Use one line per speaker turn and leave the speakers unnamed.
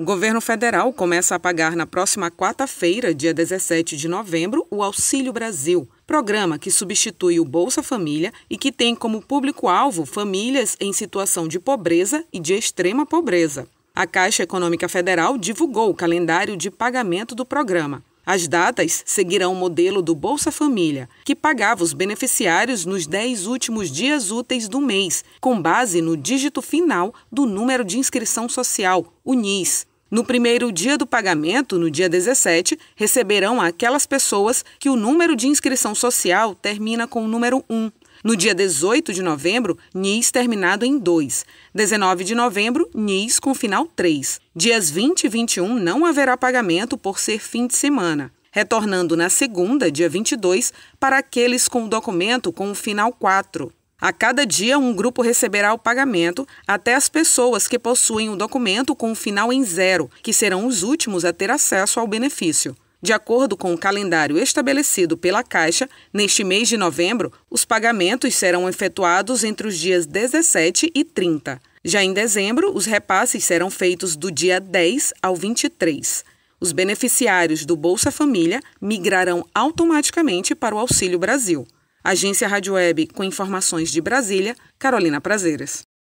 O governo federal começa a pagar na próxima quarta-feira, dia 17 de novembro, o Auxílio Brasil, programa que substitui o Bolsa Família e que tem como público-alvo famílias em situação de pobreza e de extrema pobreza. A Caixa Econômica Federal divulgou o calendário de pagamento do programa. As datas seguirão o modelo do Bolsa Família, que pagava os beneficiários nos 10 últimos dias úteis do mês, com base no dígito final do número de inscrição social, o NIS. No primeiro dia do pagamento, no dia 17, receberão aquelas pessoas que o número de inscrição social termina com o número 1. No dia 18 de novembro, NIS terminado em 2. 19 de novembro, NIS com final 3. Dias 20 e 21 não haverá pagamento por ser fim de semana. Retornando na segunda, dia 22, para aqueles com o documento com o final 4. A cada dia, um grupo receberá o pagamento até as pessoas que possuem o um documento com o um final em zero, que serão os últimos a ter acesso ao benefício. De acordo com o calendário estabelecido pela Caixa, neste mês de novembro, os pagamentos serão efetuados entre os dias 17 e 30. Já em dezembro, os repasses serão feitos do dia 10 ao 23. Os beneficiários do Bolsa Família migrarão automaticamente para o Auxílio Brasil. Agência Rádio Web, com informações de Brasília, Carolina Prazeres.